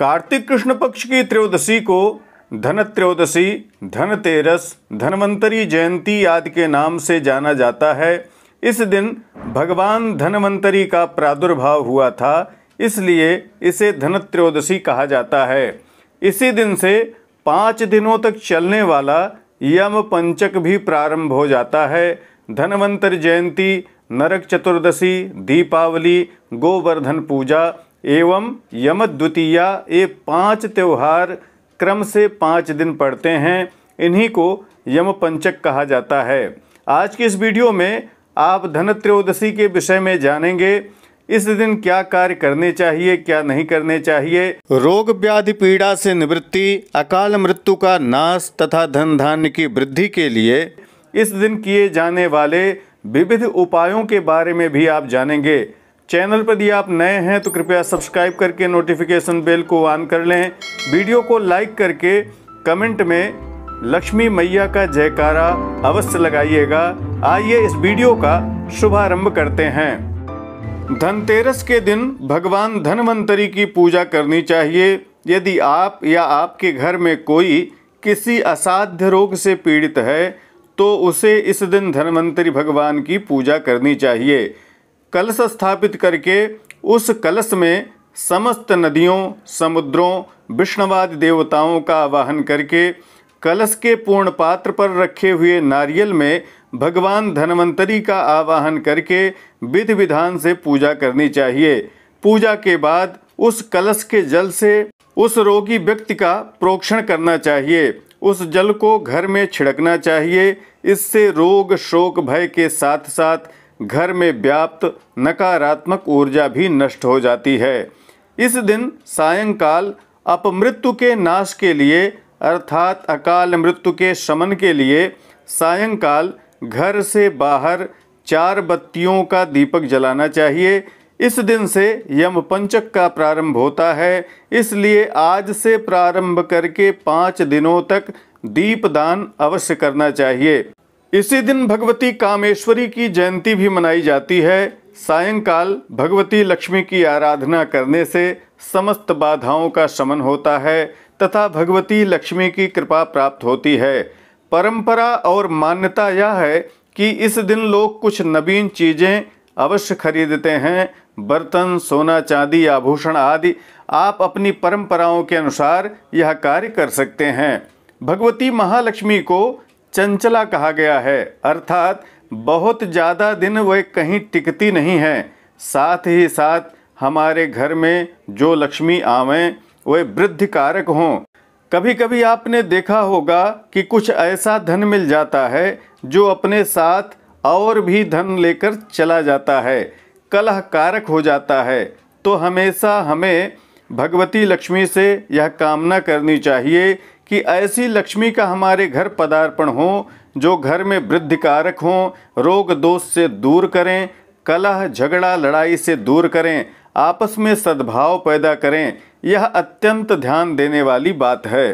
कार्तिक कृष्ण पक्ष की त्रयोदशी को धन त्रयोदशी धनतेरस धनवंतरी जयंती आदि के नाम से जाना जाता है इस दिन भगवान धनवंतरी का प्रादुर्भाव हुआ था इसलिए इसे धन त्रयोदशी कहा जाता है इसी दिन से पाँच दिनों तक चलने वाला यम पंचक भी प्रारंभ हो जाता है धनवंतर जयंती नरक चतुर्दशी दीपावली गोवर्धन पूजा एवं यम द्वितीया ये पांच त्यौहार क्रम से पाँच दिन पड़ते हैं इन्हीं को यम पंचक कहा जाता है आज की इस वीडियो में आप धन त्रयोदशी के विषय में जानेंगे इस दिन क्या कार्य करने चाहिए क्या नहीं करने चाहिए रोग व्याधि पीड़ा से निवृत्ति अकाल मृत्यु का नाश तथा धन धान्य की वृद्धि के लिए इस दिन किए जाने वाले विविध उपायों के बारे में भी आप जानेंगे चैनल पर यदि आप नए हैं तो कृपया सब्सक्राइब करके नोटिफिकेशन बेल को ऑन कर लें वीडियो को लाइक करके कमेंट में लक्ष्मी मैया का जयकारा अवश्य लगाइएगा आइए इस वीडियो का शुभारंभ करते हैं धनतेरस के दिन भगवान धनवंतरी की पूजा करनी चाहिए यदि आप या आपके घर में कोई किसी असाध्य रोग से पीड़ित है तो उसे इस दिन धनवंतरी भगवान की पूजा करनी चाहिए कलश स्थापित करके उस कलश में समस्त नदियों समुद्रों विष्णुवाद देवताओं का आवाहन करके कलश के पूर्ण पात्र पर रखे हुए नारियल में भगवान धनवंतरी का आवाहन करके विधि विधान से पूजा करनी चाहिए पूजा के बाद उस कलश के जल से उस रोगी व्यक्ति का प्रोक्षण करना चाहिए उस जल को घर में छिड़कना चाहिए इससे रोग शोक भय के साथ साथ घर में व्याप्त नकारात्मक ऊर्जा भी नष्ट हो जाती है इस दिन सायंकाल अपमृत्यु के नाश के लिए अर्थात अकाल मृत्यु के शमन के लिए सायंकाल घर से बाहर चार बत्तियों का दीपक जलाना चाहिए इस दिन से यम पंचक का प्रारंभ होता है इसलिए आज से प्रारंभ करके पाँच दिनों तक दीपदान अवश्य करना चाहिए इसी दिन भगवती कामेश्वरी की जयंती भी मनाई जाती है सायंकाल भगवती लक्ष्मी की आराधना करने से समस्त बाधाओं का शमन होता है तथा भगवती लक्ष्मी की कृपा प्राप्त होती है परंपरा और मान्यता यह है कि इस दिन लोग कुछ नवीन चीज़ें अवश्य खरीदते हैं बर्तन सोना चांदी आभूषण आदि आप अपनी परंपराओं के अनुसार यह कार्य कर सकते हैं भगवती महालक्ष्मी को चंचला कहा गया है अर्थात बहुत ज़्यादा दिन वह कहीं टिकती नहीं है साथ ही साथ हमारे घर में जो लक्ष्मी आवें वे वृद्धि कारक हों कभी कभी आपने देखा होगा कि कुछ ऐसा धन मिल जाता है जो अपने साथ और भी धन लेकर चला जाता है कलह कारक हो जाता है तो हमेशा हमें भगवती लक्ष्मी से यह कामना करनी चाहिए कि ऐसी लक्ष्मी का हमारे घर पदार्पण हो जो घर में वृद्धिकारक हों रोग दोष से दूर करें कलह झगड़ा लड़ाई से दूर करें आपस में सद्भाव पैदा करें यह अत्यंत ध्यान देने वाली बात है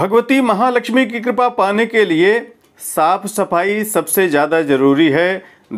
भगवती महालक्ष्मी की कृपा पाने के लिए साफ सफाई सबसे ज़्यादा जरूरी है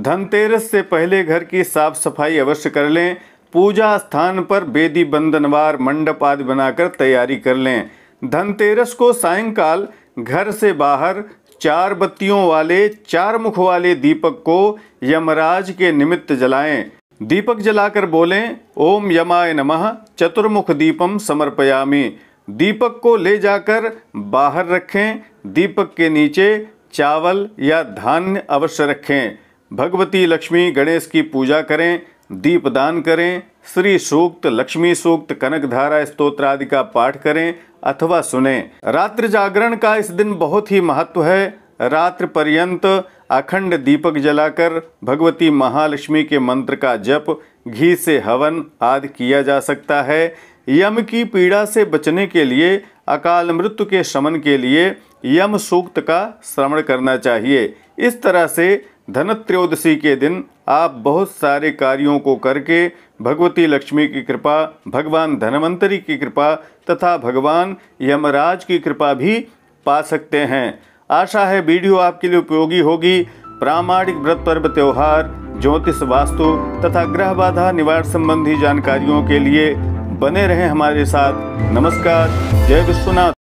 धनतेरस से पहले घर की साफ सफाई अवश्य कर लें पूजा स्थान पर बेदी बंदनवार मंडप आदि बनाकर तैयारी कर लें धनतेरस को सायंकाल घर से बाहर चार बत्तियों वाले चार मुख वाले दीपक को यमराज के निमित्त जलाएं दीपक जलाकर बोलें ओम यमाय नमः चतुर्मुख दीपम समर्पयामी दीपक को ले जाकर बाहर रखें दीपक के नीचे चावल या धान्य अवश्य रखें भगवती लक्ष्मी गणेश की पूजा करें दीपदान करें श्री सूक्त लक्ष्मी सूक्त कनक धारा स्त्रोत्र आदि का पाठ करें अथवा सुने रात्र जागरण का इस दिन बहुत ही महत्व है रात्र पर्यंत अखंड दीपक जलाकर भगवती महालक्ष्मी के मंत्र का जप घी से हवन आदि किया जा सकता है यम की पीड़ा से बचने के लिए अकाल मृत्यु के शमन के लिए यम सूक्त का श्रवण करना चाहिए इस तरह से धनत्रयोदशी के दिन आप बहुत सारे कार्यों को करके भगवती लक्ष्मी की कृपा भगवान धनवंतरी की कृपा तथा भगवान यमराज की कृपा भी पा सकते हैं आशा है वीडियो आपके लिए उपयोगी होगी प्रामाणिक व्रत पर्व त्यौहार ज्योतिष वास्तु तथा ग्रह बाधा निवार संबंधी जानकारियों के लिए बने रहें हमारे साथ नमस्कार जय विश्वनाथ